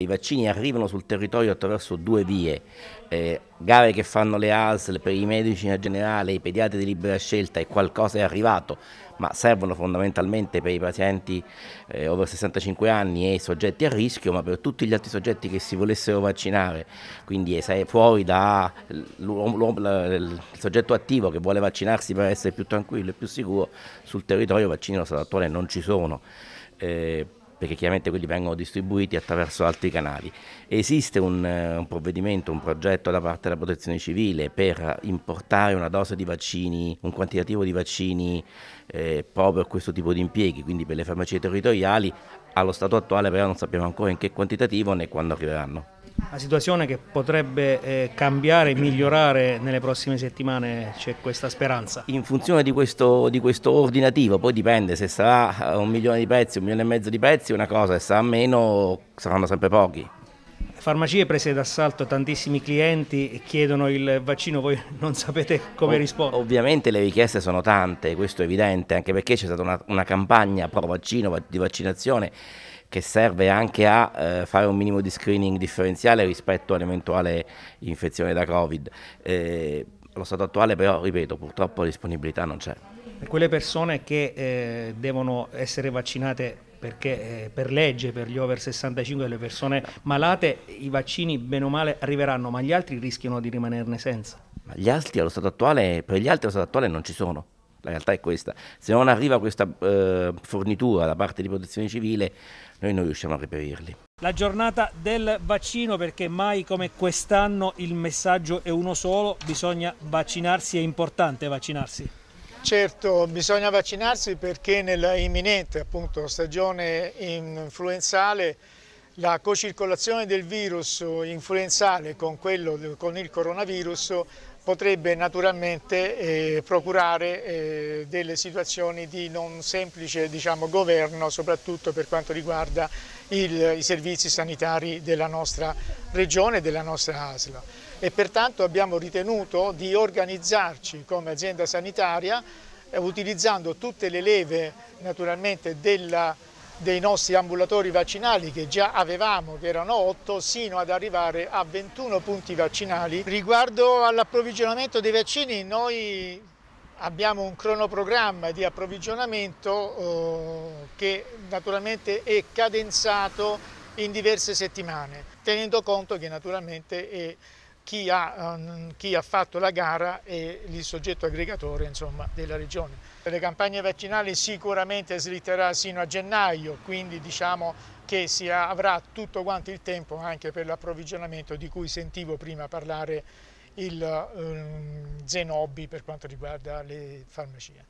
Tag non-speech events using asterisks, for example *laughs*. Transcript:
I vaccini arrivano sul territorio attraverso due vie, eh, gare che fanno le ASL per i medici in generale, i pediatri di libera scelta e qualcosa è arrivato, ma servono fondamentalmente per i pazienti eh, over 65 anni e i soggetti a rischio, ma per tutti gli altri soggetti che si volessero vaccinare, quindi eh, fuori dal soggetto attivo che vuole vaccinarsi per essere più tranquillo e più sicuro, sul territorio vaccini allo stato attuale non ci sono. Eh, perché chiaramente quelli vengono distribuiti attraverso altri canali. Esiste un, eh, un, provvedimento, un progetto da parte della protezione civile per importare una dose di vaccini, un quantitativo di vaccini eh, proprio per questo tipo di impieghi, quindi per le farmacie territoriali. Allo stato attuale però non sappiamo ancora in che quantitativo né quando arriveranno. La situazione che potrebbe eh, cambiare e migliorare nelle prossime settimane, c'è questa speranza? In funzione di questo, di questo, ordinativo, poi dipende se sarà eh, un milione di pezzi, un milione e mezzo di pezzi, una cosa, se sarà meno saranno sempre pochi. Farmacie prese d'assalto, tantissimi clienti chiedono il vaccino, voi *laughs* non sapete come Ov rispondere. Ovviamente le richieste sono tante, questo è evidente, anche perché c'è stata una, una campagna pro vaccino, di vaccinazione che serve anche a eh, fare un minimo di screening differenziale rispetto all'eventuale infezione da Covid. Eh, allo stato attuale però, ripeto, purtroppo la disponibilità non c'è. Per quelle persone che eh, devono essere vaccinate perché eh, per legge per gli over 65 le persone malate i vaccini bene o male arriveranno, ma gli altri rischiano di rimanerne senza. Ma gli altri allo stato attuale, per gli altri allo stato attuale non ci sono la realtà è questa, se non arriva questa eh, fornitura da parte di protezione civile noi non riusciamo a reperirli. La giornata del vaccino perché mai come quest'anno il messaggio è uno solo, bisogna vaccinarsi, è importante vaccinarsi. Certo, bisogna vaccinarsi perché nell'imminente appunto, stagione influenzale la cocircolazione del virus influenzale con, quello, con il coronavirus potrebbe naturalmente eh, procurare eh, delle situazioni di non semplice diciamo, governo, soprattutto per quanto riguarda il, i servizi sanitari della nostra regione e della nostra ASLA. E pertanto abbiamo ritenuto di organizzarci come azienda sanitaria eh, utilizzando tutte le leve naturalmente della dei nostri ambulatori vaccinali che già avevamo, che erano 8, sino ad arrivare a 21 punti vaccinali. Riguardo all'approvvigionamento dei vaccini, noi abbiamo un cronoprogramma di approvvigionamento eh, che naturalmente è cadenzato in diverse settimane, tenendo conto che naturalmente è chi ha, ehm, chi ha, fatto la gara e il soggetto aggregatore insomma, della regione. Le campagne vaccinali sicuramente slitterà sino a gennaio, quindi diciamo che si avrà tutto quanto il tempo anche per l'approvvigionamento di cui sentivo prima parlare il um, Zenobi per quanto riguarda le farmacie.